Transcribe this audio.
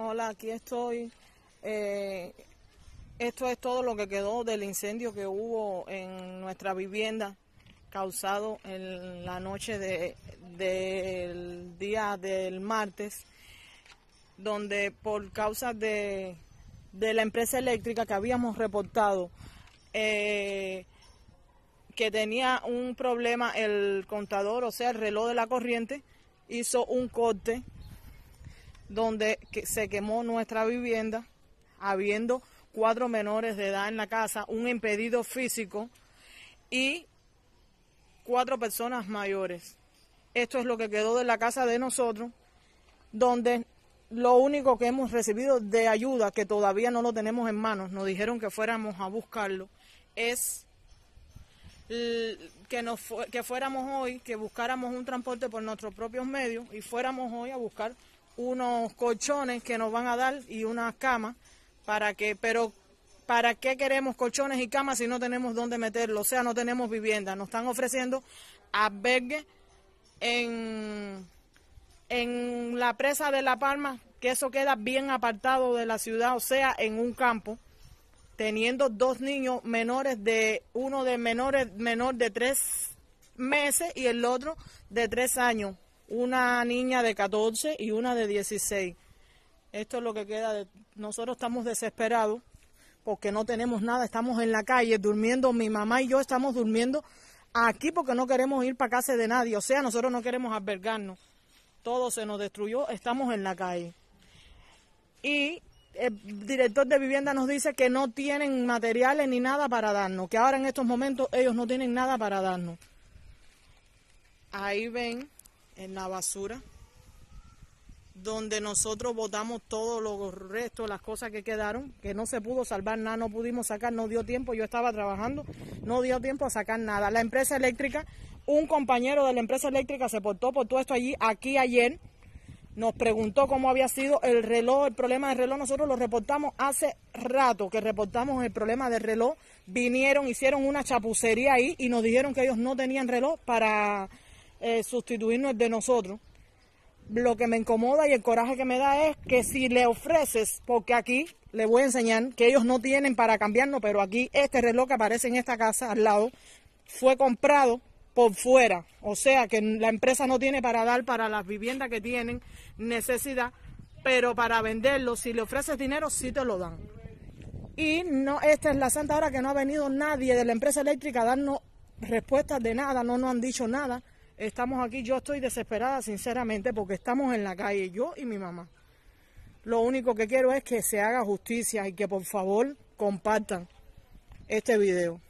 Hola, aquí estoy. Eh, esto es todo lo que quedó del incendio que hubo en nuestra vivienda causado en la noche del día del martes, donde por causa de, de la empresa eléctrica que habíamos reportado, eh, que tenía un problema el contador, o sea, el reloj de la corriente, hizo un corte donde se quemó nuestra vivienda, habiendo cuatro menores de edad en la casa, un impedido físico y cuatro personas mayores. Esto es lo que quedó de la casa de nosotros, donde lo único que hemos recibido de ayuda, que todavía no lo tenemos en manos, nos dijeron que fuéramos a buscarlo, es que, que fuéramos hoy, que buscáramos un transporte por nuestros propios medios y fuéramos hoy a buscar unos colchones que nos van a dar y unas camas para que, pero ¿para qué queremos colchones y camas si no tenemos dónde meterlo? O sea, no tenemos vivienda. Nos están ofreciendo albergue en, en la presa de La Palma, que eso queda bien apartado de la ciudad, o sea, en un campo, teniendo dos niños menores de, uno de menores, menor de tres meses y el otro de tres años una niña de 14 y una de 16. Esto es lo que queda. nosotros estamos desesperados porque no tenemos nada, estamos en la calle durmiendo, mi mamá y yo estamos durmiendo aquí porque no queremos ir para casa de nadie, o sea, nosotros no queremos albergarnos. Todo se nos destruyó, estamos en la calle. Y el director de vivienda nos dice que no tienen materiales ni nada para darnos, que ahora en estos momentos ellos no tienen nada para darnos. Ahí ven en la basura, donde nosotros botamos todos los restos, las cosas que quedaron, que no se pudo salvar nada, no pudimos sacar, no dio tiempo, yo estaba trabajando, no dio tiempo a sacar nada. La empresa eléctrica, un compañero de la empresa eléctrica se portó por todo esto allí, aquí ayer, nos preguntó cómo había sido el reloj, el problema del reloj. Nosotros lo reportamos hace rato que reportamos el problema del reloj. Vinieron, hicieron una chapucería ahí y nos dijeron que ellos no tenían reloj para eh, sustituirnos de nosotros. Lo que me incomoda y el coraje que me da es que si le ofreces, porque aquí le voy a enseñar que ellos no tienen para cambiarnos, pero aquí este reloj que aparece en esta casa al lado fue comprado por fuera, o sea que la empresa no tiene para dar para las viviendas que tienen necesidad, pero para venderlo, si le ofreces dinero, sí te lo dan. Y no, esta es la santa hora que no ha venido nadie de la empresa eléctrica a darnos respuestas de nada, no nos han dicho nada. Estamos aquí, yo estoy desesperada sinceramente porque estamos en la calle, yo y mi mamá. Lo único que quiero es que se haga justicia y que por favor compartan este video.